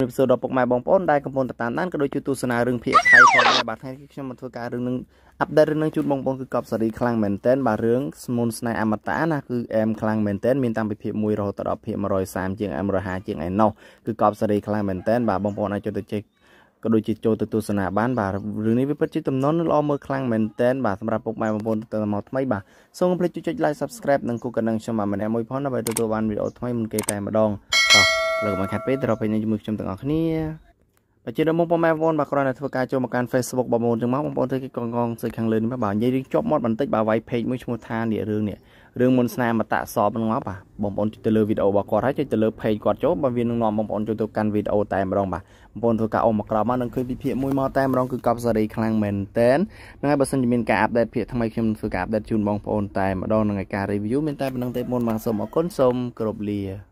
រៀបសួរដល់ពុកម៉ែបងប្អូនដែលកំពុងតាមដានក៏ដូចជា ទស្សនារឿងភាគថៃផងដែរបាទថ្ងៃនេះខ្ញុំមកធ្វើការរឿងនឹងអាប់ដេតរឿងនឹងជូនបងប្អូនគឺកប់សេរីខ្លាំងមែនទែនបាទរឿងស្មូនស្នេហ៍អមតៈណាគឺអែមខ្លាំងមែនទែនមានតាំងពីភាគ1រហូតដល់ភាគ130ជាង150ជាងឯណោះគឺកប់សេរីខ្លាំងមែនទែនបាទបងប្អូនអាចចូលទៅចេះក៏ដូចជាចូលទៅទស្សនាបានបាទរឿងនេះវាពិតជាតំណន់ល្អមើលខ្លាំងមែនទែនបាទសម្រាប់ពុកម៉ែបងប្អូនទៅមកថ្មីបាទសូមកុំភ្លេចចុច like subscribe និងគូកណ្ដឹងខ្ញុំមកម្នាក់មួយផងដើម្បីទទួលបានវីដេអូថ្មីមុនគេតែម្ដងលោកមកខាត់ពេកទៅរកពេលនេះជាមួយខ្ញុំទាំងអស់គ្នាបើជាដល់មុំបងម៉ែវ៉នបើគ្រាន់តែធ្វើការចូលមកកាន់ Facebook បងប្អូនចឹងមកបងប្អូនធ្វើគេកងកងសើចខាងលើនេះបាទនិយាយរឿងជាប់មាត់បន្តិចបាទវាយเพจមួយឈ្មោះថានេះរឿងនេះរឿងមុនស្នាមតៈសបហ្នឹងមកបាទបងប្អូនទៅលើវីដេអូរបស់គាត់ហើយចុចទៅលើ page គាត់ចូលបើវានឹងនាំបងប្អូនចូលទៅកាន់វីដេអូតែម្ដងបាទបងប្អូនធ្វើការអមមកក្រោមមកនឹងឃើញវិភាគមួយមកតែម្ដងគឺកប់សេរីខ្លាំងមែនតែនហ្នឹងហើយបើសិនជាមានការអាប់ដេតភាគថ្មីខ្ញុំធ្វើការអាប់ដេតជូនបងប្អូនតែម្ដងនឹងឯការ review មានតែប៉ុណ្្នឹងទេមុនមកសូមអរគុណសូមគោរពលា